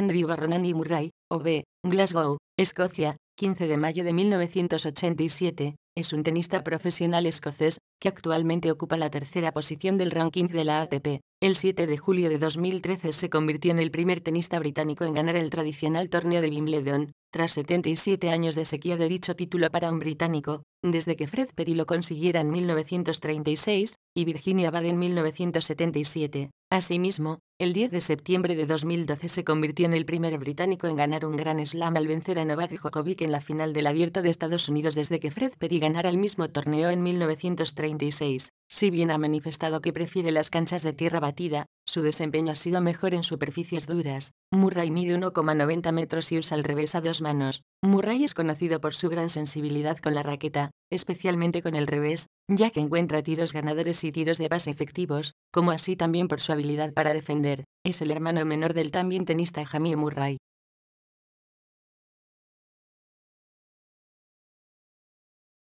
Andrew Vernon Murray, OB, Glasgow, Escocia, 15 de mayo de 1987, es un tenista profesional escocés, que actualmente ocupa la tercera posición del ranking de la ATP. El 7 de julio de 2013 se convirtió en el primer tenista británico en ganar el tradicional torneo de Wimbledon, tras 77 años de sequía de dicho título para un británico, desde que Fred Perry lo consiguiera en 1936 y Virginia Bade en 1977. Asimismo, el 10 de septiembre de 2012 se convirtió en el primer británico en ganar un gran Slam al vencer a Novak Djokovic en la final del Abierto de Estados Unidos desde que Fred Perry ganara el mismo torneo en 1936. Si bien ha manifestado que prefiere las canchas de tierra batida, su desempeño ha sido mejor en superficies duras. Murray mide 1,90 metros y usa el revés a dos manos. Murray es conocido por su gran sensibilidad con la raqueta, especialmente con el revés, ya que encuentra tiros ganadores y tiros de base efectivos, como así también por su habilidad para defender. Es el hermano menor del también tenista Jamie Murray.